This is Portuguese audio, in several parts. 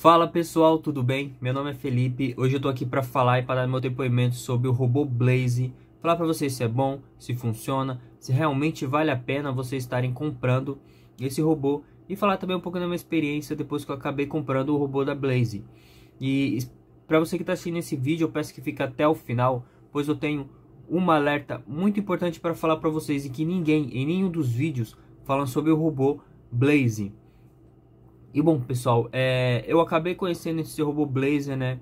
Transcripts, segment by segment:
Fala pessoal, tudo bem? Meu nome é Felipe. Hoje eu tô aqui para falar e para dar meu depoimento sobre o robô Blaze. Falar para vocês se é bom, se funciona, se realmente vale a pena vocês estarem comprando esse robô e falar também um pouco da minha experiência depois que eu acabei comprando o robô da Blaze. E para você que está assistindo esse vídeo, eu peço que fique até o final, pois eu tenho uma alerta muito importante para falar para vocês e que ninguém em nenhum dos vídeos falam sobre o robô Blaze. E bom, pessoal, é, eu acabei conhecendo esse robô Blazer, né?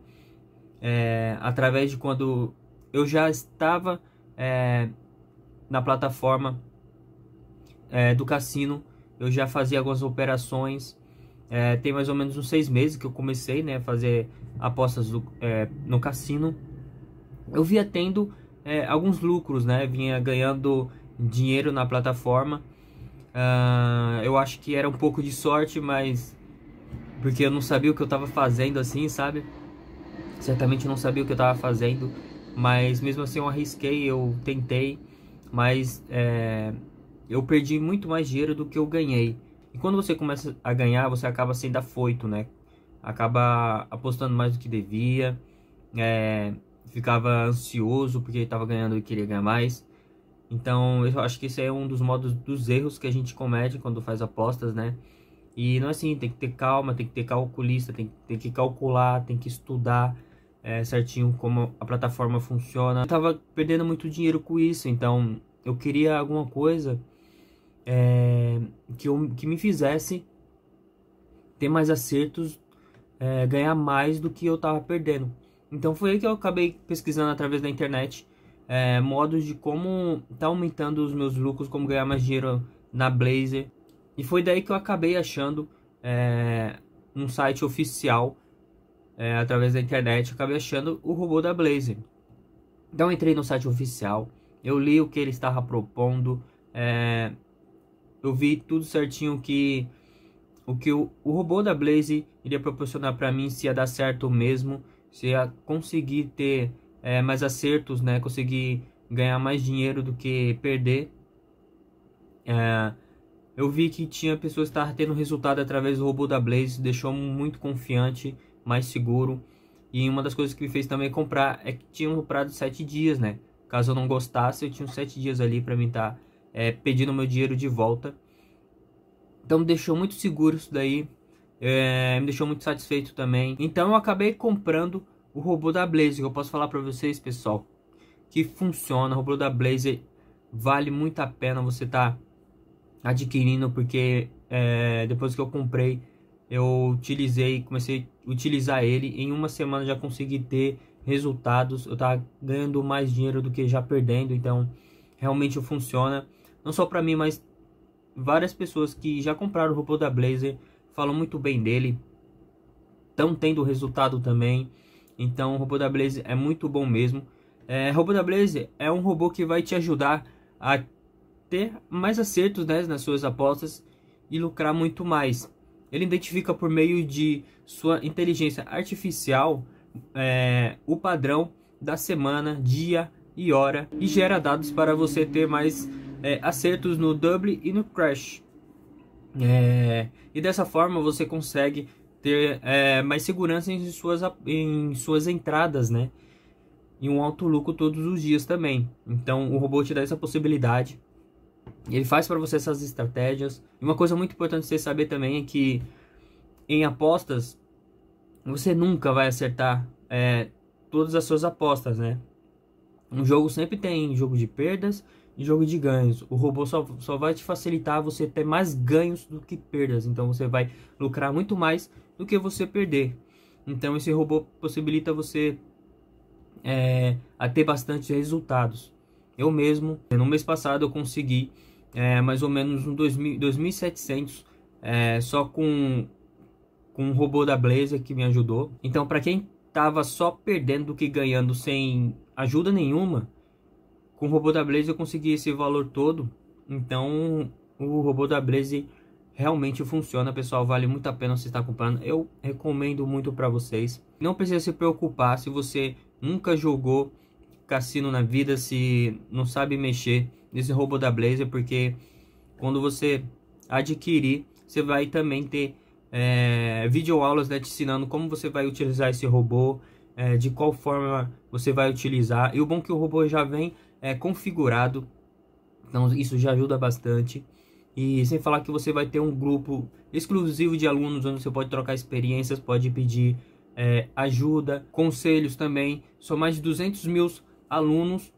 É, através de quando eu já estava é, na plataforma é, do cassino, eu já fazia algumas operações. É, tem mais ou menos uns seis meses que eu comecei né, a fazer apostas do, é, no cassino. Eu via tendo alguns lucros, né? Vinha ganhando dinheiro na plataforma. Uh, eu acho que era um pouco de sorte, mas porque eu não sabia o que eu tava fazendo assim, sabe? Certamente não sabia o que eu tava fazendo. Mas mesmo assim eu arrisquei, eu tentei. Mas é, eu perdi muito mais dinheiro do que eu ganhei. E quando você começa a ganhar, você acaba sendo afoito, né? Acaba apostando mais do que devia. É, ficava ansioso porque estava ganhando e queria ganhar mais. Então, eu acho que esse é um dos modos dos erros que a gente comete quando faz apostas, né? E não é assim, tem que ter calma, tem que ter calculista, tem, tem que calcular, tem que estudar é, certinho como a plataforma funciona. Eu tava perdendo muito dinheiro com isso, então eu queria alguma coisa é, que, eu, que me fizesse ter mais acertos, é, ganhar mais do que eu tava perdendo. Então foi aí que eu acabei pesquisando através da internet é, modos de como tá aumentando os meus lucros, como ganhar mais dinheiro na Blazer. E foi daí que eu acabei achando é, um site oficial é, através da internet, acabei achando o robô da Blaze. Então entrei no site oficial, eu li o que ele estava propondo, é, eu vi tudo certinho que o que o, o robô da Blaze iria proporcionar para mim se ia dar certo mesmo, se ia conseguir ter é, mais acertos, né, conseguir ganhar mais dinheiro do que perder. É, eu vi que tinha pessoas que estavam tendo resultado através do robô da Blaze, deixou muito confiante, mais seguro. E uma das coisas que me fez também comprar é que tinha um prazo de 7 dias, né? Caso eu não gostasse, eu tinha 7 dias ali para mim estar tá, é, pedindo meu dinheiro de volta. Então me deixou muito seguro isso daí, é, me deixou muito satisfeito também. Então eu acabei comprando o robô da Blaze, eu posso falar para vocês, pessoal, que funciona. O robô da Blaze vale muito a pena você estar tá adquirindo porque é, depois que eu comprei, eu utilizei, comecei a utilizar ele. Em uma semana já consegui ter resultados. Eu tava ganhando mais dinheiro do que já perdendo, então realmente funciona. Não só para mim, mas várias pessoas que já compraram o robô da Blazer falam muito bem dele. Estão tendo resultado também. Então o robô da Blazer é muito bom mesmo. É, robô da Blazer é um robô que vai te ajudar a ter mais acertos né, nas suas apostas e lucrar muito mais. Ele identifica por meio de sua inteligência artificial é, o padrão da semana, dia e hora e gera dados para você ter mais é, acertos no double e no crash. É, e dessa forma você consegue ter mais segurança em suas, em suas entradas, né? E um alto lucro todos os dias também. Então o robô te dá essa possibilidade ele faz para você essas estratégias. E uma coisa muito importante você saber também é que em apostas você nunca vai acertar é, todas as suas apostas, né? Um jogo sempre tem jogo de perdas e jogo de ganhos. O robô só, só vai te facilitar você ter mais ganhos do que perdas. Então você vai lucrar muito mais do que você perder. Então esse robô possibilita você é, a ter bastante resultados. Eu mesmo, no mês passado, eu consegui é, mais ou menos um 2.700 é, só com, com um robô da Blazer que me ajudou. Então, para quem estava só perdendo do que ganhando sem ajuda nenhuma, com o robô da Blaze eu consegui esse valor todo. Então, o robô da Blaze realmente funciona, pessoal. Vale muito a pena você estar comprando. Eu recomendo muito para vocês. Não precisa se preocupar se você nunca jogou cassino na vida se não sabe mexer nesse robô da Blazer, porque quando você adquirir, você vai também ter é, videoaulas né, te ensinando como você vai utilizar esse robô, é, de qual forma você vai utilizar. E o bom é que o robô já vem é, configurado, então isso já ajuda bastante. E sem falar que você vai ter um grupo exclusivo de alunos onde você pode trocar experiências, pode pedir é, ajuda, conselhos também. São mais de 200 mil alunos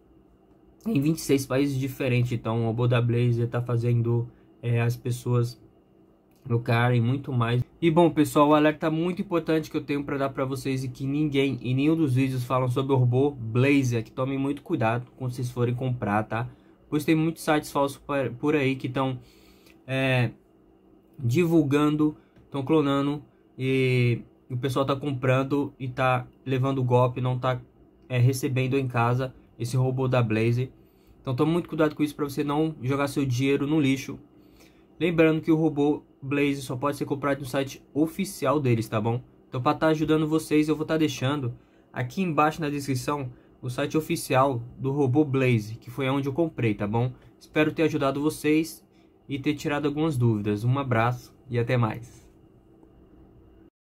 em 26 países diferentes. Então, o Boda Blazer está fazendo é, as pessoas lucrarem muito mais. E bom, pessoal, o alerta muito importante que eu tenho para dar para vocês e é que ninguém em nenhum dos vídeos falam sobre o robô Blazer, que tomem muito cuidado quando vocês forem comprar, tá? Pois tem muitos sites falsos por aí que estão é, divulgando, estão clonando e o pessoal tá comprando e tá levando golpe, não tá é, recebendo em casa esse robô da Blaze. Então tome muito cuidado com isso para você não jogar seu dinheiro no lixo. Lembrando que o robô Blaze só pode ser comprado no site oficial deles, tá bom? Então para estar tá ajudando vocês, eu vou estar tá deixando aqui embaixo na descrição o site oficial do robô Blaze, que foi onde eu comprei, tá bom? Espero ter ajudado vocês e ter tirado algumas dúvidas. Um abraço e até mais.